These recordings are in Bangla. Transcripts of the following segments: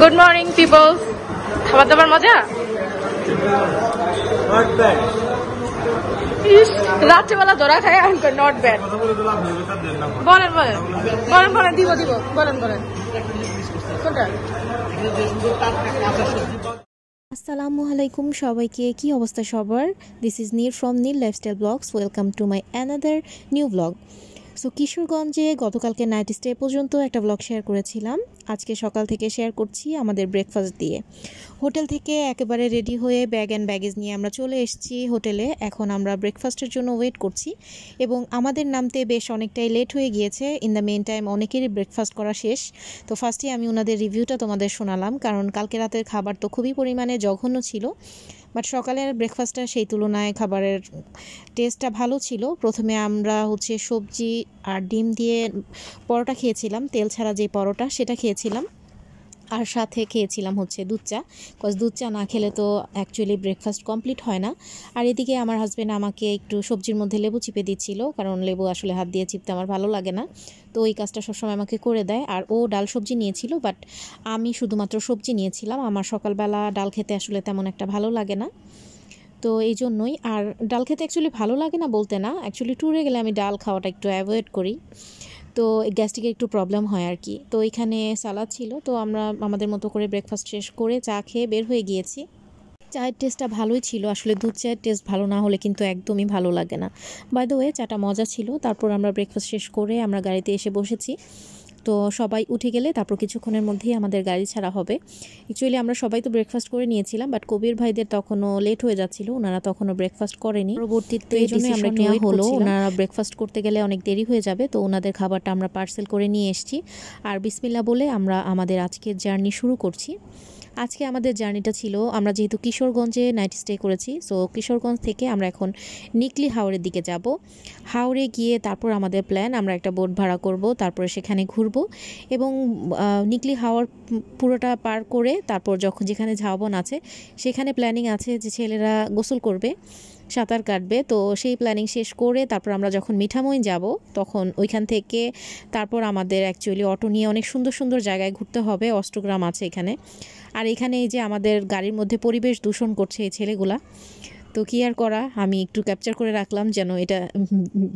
গুড মর্নিং পিপলস খাবার দাবার মজা রাত্রেবেলা ধরা খায় আঙ্কর নট ব্যাড বলেন বলেন বলেন বলেন দিব দিব বলেন বলেন আসসালামু আলাইকুম সবাইকে কি অবস্থা সবার this is Nir from Nir lifestyle vlogs welcome to my another new vlog so কিশোরগঞ্জে গতকালকে নাইট স্টে পর্যন্ত একটা ব্লগ শেয়ার করেছিলাম আজকে সকাল থেকে শেয়ার করছি আমাদের ব্রেকফাস্ট দিয়ে হোটেল থেকে একেবারে রেডি হয়ে ব্যাগ অ্যান্ড ব্যাগেজ নিয়ে আমরা চলে এসেছি হোটেলে এখন আমরা ব্রেকফাস্টের জন্য ওয়েট করছি এবং আমাদের নামতে বেশ অনেকটাই লেট হয়ে গিয়েছে ইন দ্য মেন টাইম অনেকেরই ব্রেকফাস্ট করা শেষ তো ফার্স্টে আমি ওনাদের রিভিউটা তোমাদের শোনালাম কারণ কালকে রাতের খাবার তো খুবই পরিমাণে জঘন্য ছিল বাট সকালের ব্রেকফাস্টটা সেই তুলনায় খাবারের টেস্টটা ভালো ছিল প্রথমে আমরা হচ্ছে সবজি আর ডিম দিয়ে পরোটা খেয়েছিলাম তেল ছাড়া যে পরোটা সেটা খেয়েছিলাম আর সাথে খেয়েছিলাম হচ্ছে দুধ চা কজ দুধ চা না খেলে তো অ্যাকচুয়ালি ব্রেকফাস্ট কমপ্লিট হয় না আর এদিকে আমার হাজব্যান্ড আমাকে একটু সবজির মধ্যে লেবু চিপে দিচ্ছিল কারণ লেবু আসলে হাত দিয়ে চিপতে আমার ভালো লাগে না তো ওই কাজটা সবসময় আমাকে করে দেয় আর ও ডাল সবজি নিয়েছিল বাট আমি শুধুমাত্র সবজি নিয়েছিলাম আমার সকালবেলা ডাল খেতে আসলে তেমন একটা ভালো লাগে না তো এই জন্যই আর ডাল খেতে অ্যাকচুয়ালি ভালো লাগে না বলতে না অ্যাকচুয়ালি ট্যুরে গেলে আমি ডাল খাওয়াটা একটু অ্যাভয়েড করি তো গ্যাস্ট্রিকে একটু প্রবলেম হয় আর কি তো এখানে সালাদ ছিল তো আমরা আমাদের মতো করে ব্রেকফাস্ট শেষ করে চা খেয়ে বের হয়ে গিয়েছি চায়ের টেস্টটা ভালোই ছিল আসলে দুধ চায়ের টেস্ট ভালো না হলে কিন্তু একদমই ভালো লাগে না বাই দ্য ওয়ে চাটা মজা ছিল তারপর আমরা ব্রেকফাস্ট শেষ করে আমরা গাড়িতে এসে বসেছি তো সবাই উঠে গেলে তারপর কিছুক্ষণের মধ্যেই আমাদের গাড়ি ছাড়া হবে অ্যাকচুয়ালি আমরা সবাই তো ব্রেকফাস্ট করে নিয়েছিলাম বাট কবির ভাইদের তখনও লেট হয়ে যাচ্ছিল ওনারা তখনও ব্রেকফাস্ট করেনি পরবর্তীতে এই জন্য আমরা নেওয়া হলো ওনারা ব্রেকফাস্ট করতে গেলে অনেক দেরি হয়ে যাবে তো ওনাদের খাবারটা আমরা পার্সেল করে নিয়ে এসেছি আর বিসমিল্লা বলে আমরা আমাদের আজকের জার্নি শুরু করছি আজকে আমাদের জার্নিটা ছিল আমরা যেহেতু কিশোরগঞ্জে নাইট স্টে করেছি সো কিশোরগঞ্জ থেকে আমরা এখন নিকলি হাওড়ের দিকে যাব হাওড়ে গিয়ে তারপর আমাদের প্ল্যান আমরা একটা বোট ভাড়া করব তারপরে সেখানে ঘুরব এবং নিকলি হাওড় পুরোটা পার করে তারপর যখন যেখানে ঝাউবন আছে সেখানে প্ল্যানিং আছে যে ছেলেরা গোসল করবে সাঁতার কাটবে তো সেই প্ল্যানিং শেষ করে তারপর আমরা যখন মিঠামইন যাব তখন ওইখান থেকে তারপর আমাদের অ্যাকচুয়ালি অটো নিয়ে অনেক সুন্দর সুন্দর জায়গায় ঘুরতে হবে অষ্টগ্রাম আছে এখানে আর এখানে এই যে আমাদের গাড়ির মধ্যে পরিবেশ দূষণ করছে এই ছেলেগুলা তো কী আর করা আমি একটু ক্যাপচার করে রাখলাম যেন এটা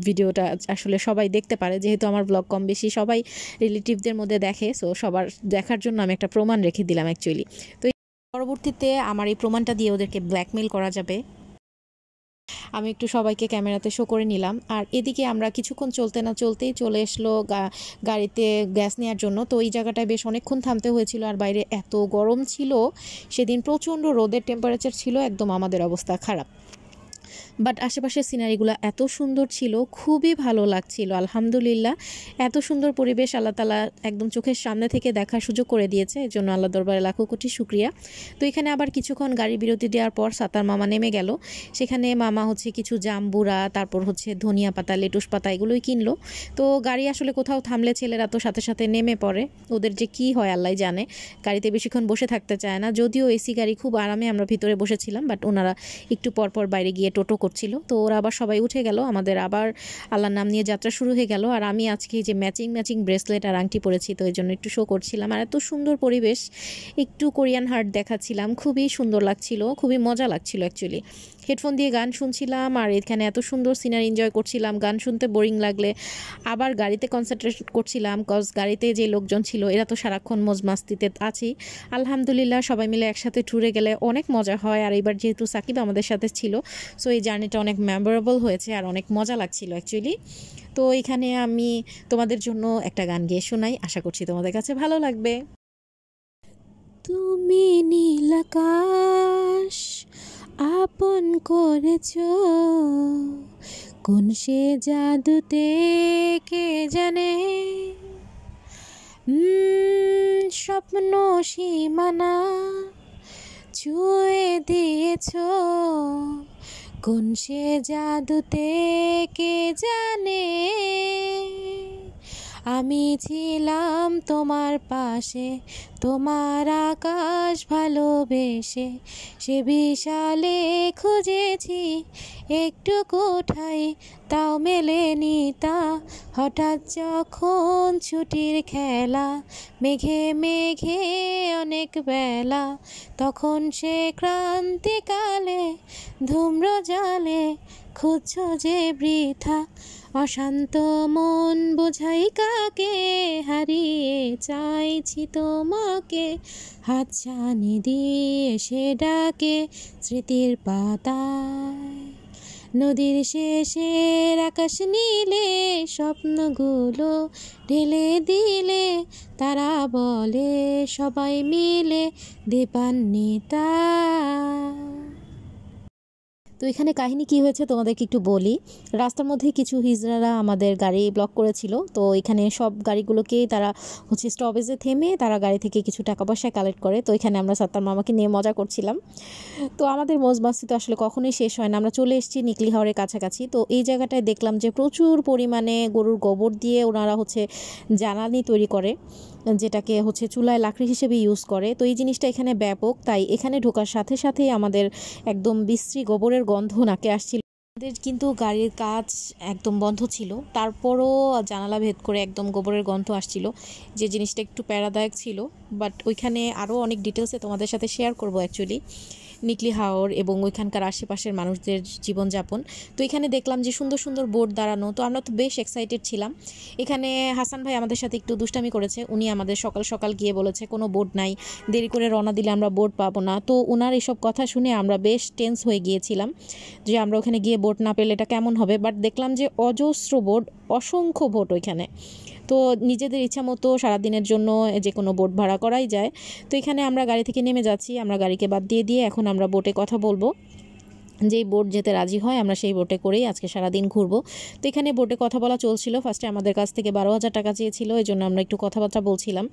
ভিডিওটা আসলে সবাই দেখতে পারে যেহেতু আমার ব্লগ কম বেশি সবাই রিলেটিভদের মধ্যে দেখে সো সবার দেখার জন্য আমি একটা প্রমাণ রেখে দিলাম অ্যাকচুয়ালি তো পরবর্তীতে আমার এই প্রমাণটা দিয়ে ওদেরকে ব্ল্যাকমেল করা যাবে আমি একটু সবাইকে ক্যামেরাতে শো করে নিলাম আর এদিকে আমরা কিছুক্ষণ চলতে না চলতেই চলে এসলো গাড়িতে গ্যাস নেওয়ার জন্য তো এই জায়গাটায় বেশ অনেকক্ষণ থামতে হয়েছিল আর বাইরে এত গরম ছিল সেদিন প্রচণ্ড রোদের টেম্পারেচার ছিল একদম আমাদের অবস্থা খারাপ বাট আশেপাশের সিনারিগুলো এত সুন্দর ছিল খুবই ভালো লাগছিল আলহামদুলিল্লাহ এত সুন্দর পরিবেশ আল্লাহ তালা একদম চোখের সামনে থেকে দেখার সুযোগ করে দিয়েছে এর জন্য আল্লাহ দরবারে লাখো কোটি শুক্রিয়া তো এখানে আবার কিছুক্ষণ গাড়ি বিরতি দেওয়ার পর সাতার মামা নেমে গেল সেখানে মামা হচ্ছে কিছু জাম্বুরা তারপর হচ্ছে ধনিয়া পাতা লেটুস পাতা এগুলোই কিনলো তো গাড়ি আসলে কোথাও থামলে ছেলেরা তো সাথে সাথে নেমে পড়ে ওদের যে কি হয় আল্লাহ জানে গাড়িতে বেশিক্ষণ বসে থাকতে চায় না যদিও এসি গাড়ি খুব আরামে আমরা ভিতরে বসেছিলাম বাট ওনারা একটু পরপর বাইরে গিয়ে টোটো করছিল তো ওরা আবার সবাই উঠে গেল আমাদের আবার আল্লাহর নাম নিয়ে যাত্রা শুরু হয়ে গেল আর আমি আজকে যে ম্যাচিং ম্যাচিং ব্রেসলেট আর আংটি পরেছি তো ওই জন্য একটু শো করছিলাম আর এত সুন্দর পরিবেশ একটু কোরিয়ান হার্ট দেখাচ্ছিলাম খুবই সুন্দর লাগছিল খুবই মজা লাগছিল অ্যাকচুয়ালি হেডফোন দিয়ে গান শুনছিলাম আর এখানে এত সুন্দর সিনার এনজয় করছিলাম গান শুনতে বোরিং লাগলে আবার গাড়িতে কনসেন্ট্রেট করছিলাম কজ গাড়িতে যে লোকজন ছিল এরা তো সারাক্ষণ মজ মাস্তিতে আছি আলহামদুলিল্লাহ সবাই মিলে একসাথে ট্যুরে গেলে অনেক মজা হয় আর এবার যেহেতু সাকিব আমাদের সাথে ছিল সো এই জার্নিটা অনেক মেমোরেবল হয়েছে আর অনেক মজা লাগছিল অ্যাকচুয়ালি তো এখানে আমি তোমাদের জন্য একটা গান গিয়ে শোনাই আশা করছি তোমাদের কাছে ভালো লাগবে তুমি নীলাকাশ আপন করেছ কোন সে জাদুতে কে জানে স্বপ্ন সীমানা ছুঁয়ে দিয়েছ কোন সে জাদুতে কে জানে আমি ছিলাম তোমার পাশে তোমার আকাশ ভালোবেসে সে বিশালে খুঁজেছি একটু কোঠায় তাও মেলেনি তা হঠাৎ যখন ছুটির খেলা মেঘে মেঘে অনেক বেলা তখন সে ক্রান্তিকালে ধূম্র জালে খুঁজছ যে বৃথা অশান্ত মন বোঝাই কাকে হারিয়ে চাইছি তোমাকে হাত ছানি দিয়ে সে ডাকে স্মৃতির পাতায় নদীর শেষের আকাশ নীলে স্বপ্নগুলো ঢেলে দিলে তারা বলে সবাই মিলে নেতা তো এখানে কাহিনী কি হয়েছে তোমাদেরকে একটু বলি রাস্তার মধ্যে কিছু হিজড়ারা আমাদের গাড়ি ব্লক করেছিল তো এখানে সব গাড়িগুলোকে তারা হচ্ছে স্টপেজে থেমে তারা গাড়ি থেকে কিছু টাকা পয়সা কালেক্ট করে তো এখানে আমরা সাত্তার মামাকে নিয়ে মজা করছিলাম তো আমাদের মৌজ মাস্তি তো আসলে কখনোই শেষ হয় না আমরা চলে এসেছি নিকলি হাওড়ের কাছাকাছি তো এই জায়গাটায় দেখলাম যে প্রচুর পরিমাণে গরুর গোবর দিয়ে ওনারা হচ্ছে জ্বালানি তৈরি করে যেটাকে হচ্ছে চুলায় লাকড়ি হিসেবে ইউজ করে তো এই জিনিসটা এখানে ব্যাপক তাই এখানে ঢোকার সাথে সাথেই আমাদের একদম বিশ্রী গোবরের গন্ধ নাকে আসছিল আমাদের কিন্তু গাড়ির কাজ একদম বন্ধ ছিল তারপরও জানালা ভেদ করে একদম গোবরের গন্ধ আসছিল যে জিনিসটা একটু প্যারাদায়ক ছিল বাট ওইখানে আরও অনেক ডিটেলসে তোমাদের সাথে শেয়ার করবো অ্যাকচুয়ালি নিকলি হাওর এবং ওইখানকার আশেপাশের মানুষদের জীবনযাপন তো এখানে দেখলাম যে সুন্দর সুন্দর বোর্ড দাঁড়ানো তো আমরা তো বেশ এক্সাইটেড ছিলাম এখানে হাসান ভাই আমাদের সাথে একটু দুষ্টামি করেছে উনি আমাদের সকাল সকাল গিয়ে বলেছে কোনো বোর্ড নাই দেরি করে রওনা দিলে আমরা বোর্ড পাবো না তো ওনার এসব কথা শুনে আমরা বেশ টেন্স হয়ে গিয়েছিলাম যে আমরা ওখানে গিয়ে বোর্ড না পেলে এটা কেমন হবে বাট দেখলাম যে অজস্র বোর্ড অসংখ্য ভোট ওইখানে তো নিজেদের ইচ্ছা মতো সারাদিনের জন্য যে কোনো বোট ভাড়া করাই যায় তো এখানে আমরা গাড়ি থেকে নেমে যাচ্ছি আমরা গাড়িকে বাদ দিয়ে দিয়ে এখন আমরা বোটে কথা বলবো যেই বোট যেতে রাজি হয় আমরা সেই বোটে করেই আজকে সারাদিন ঘুরবো তো এখানে বোটে কথা বলা চলছিল ফার্স্টে আমাদের কাছ থেকে বারো হাজার টাকা চেয়েছিল এই জন্য আমরা একটু কথাবার্তা বলছিলাম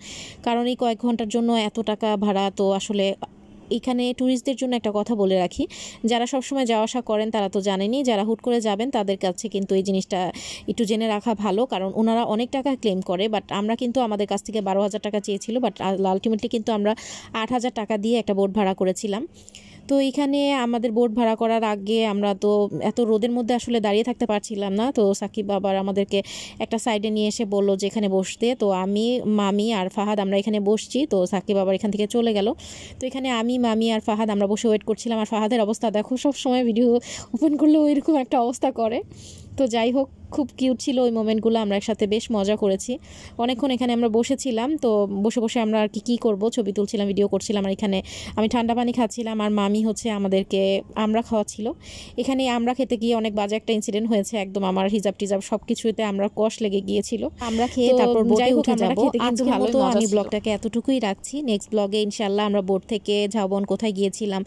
কারণ এই কয়েক ঘন্টার জন্য এত টাকা ভাড়া তো আসলে এখানে ট্যুরিস্টদের জন্য একটা কথা বলে রাখি যারা সবসময় যাওয়া আসা করেন তারা তো জানেনি যারা হুট করে যাবেন তাদের কাছে কিন্তু এই জিনিসটা একটু জেনে রাখা ভালো কারণ ওনারা অনেক টাকা ক্লেম করে বাট আমরা কিন্তু আমাদের কাছ থেকে বারো হাজার টাকা চেয়েছিল বাট আলটিমেটলি কিন্তু আমরা আট হাজার টাকা দিয়ে একটা বোট ভাড়া করেছিলাম তো এখানে আমাদের বোট ভাড়া করার আগে আমরা তো এত রোদের মধ্যে আসলে দাঁড়িয়ে থাকতে পারছিলাম না তো সাকিব বাবার আমাদেরকে একটা সাইডে নিয়ে এসে বললো যে এখানে বসতে তো আমি মামি আর ফাহাদ আমরা এখানে বসছি তো সাকিব বাবার এখান থেকে চলে গেল তো এখানে আমি মামি আর ফাহাদ আমরা বসে ওয়েট করছিলাম আর ফাহাদের অবস্থা দেখো সব সময় ভিডিও ওপেন করলে ওইরকম একটা অবস্থা করে তো যাই হোক খুব কিউট ছিল ওই মোমেন্টগুলো আমরা একসাথে বেশ মজা করেছি অনেকক্ষণ এখানে আমরা বসেছিলাম তো বসে বসে আমরা আর কি কী করবো ছবি তুলছিলাম ভিডিও করছিলাম আর এখানে আমি ঠান্ডা পানি খাচ্ছিলাম আর মামি হচ্ছে আমাদেরকে আমরা খাওয়াচ্ছিল এখানে আমরা খেতে গিয়ে অনেক বাজে একটা ইনসিডেন্ট হয়েছে একদম আমার হিজাব টিজাব সব কিছুতে আমরা কষ লেগে গিয়েছিল আমরা খেয়ে তারপর যাই হোক আমরা খেতে কিন্তু ভালো তো আমি ব্লগটাকে এতটুকুই রাখছি নেক্সট ব্লগে ইনশাল্লাহ আমরা বোর্ড থেকে ঝাউবন কোথায় গিয়েছিলাম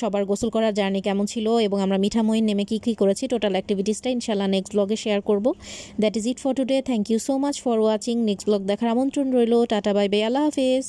সবার গোসল করার জার্নি কেমন ছিল এবং আমরা মিঠামইন নেমে কী কী করেছি টোটাল অ্যাক্টিভিটিসটা ইনশাল্লাহ নেক্সট ব্লগে শেয়ার করব that is it for today thank you so much for watching next vlog দেখার আমন্ত্রণ রইল টাটা বাই বাই আল্লাহ হাফেজ